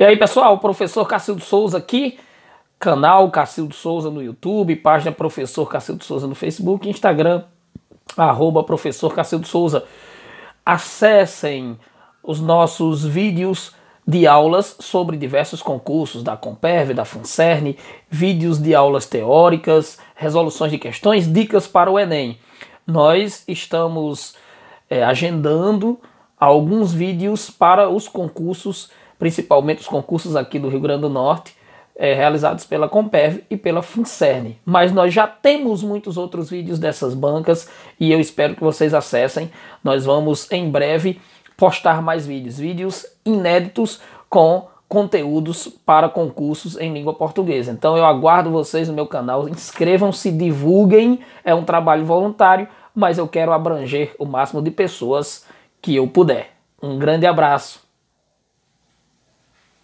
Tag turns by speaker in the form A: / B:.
A: E aí, pessoal, professor Cacildo Souza aqui, canal Cacildo Souza no YouTube, página Professor Cacildo Souza no Facebook, Instagram, arroba Professor Cacildo Souza. Acessem os nossos vídeos de aulas sobre diversos concursos da Comperve, da Funcerne, vídeos de aulas teóricas, resoluções de questões, dicas para o Enem. Nós estamos é, agendando alguns vídeos para os concursos principalmente os concursos aqui do Rio Grande do Norte, é, realizados pela Compev e pela Fincerne. Mas nós já temos muitos outros vídeos dessas bancas e eu espero que vocês acessem. Nós vamos em breve postar mais vídeos, vídeos inéditos com conteúdos para concursos em língua portuguesa. Então eu aguardo vocês no meu canal, inscrevam-se, divulguem, é um trabalho voluntário, mas eu quero abranger o máximo de pessoas que eu puder. Um grande abraço.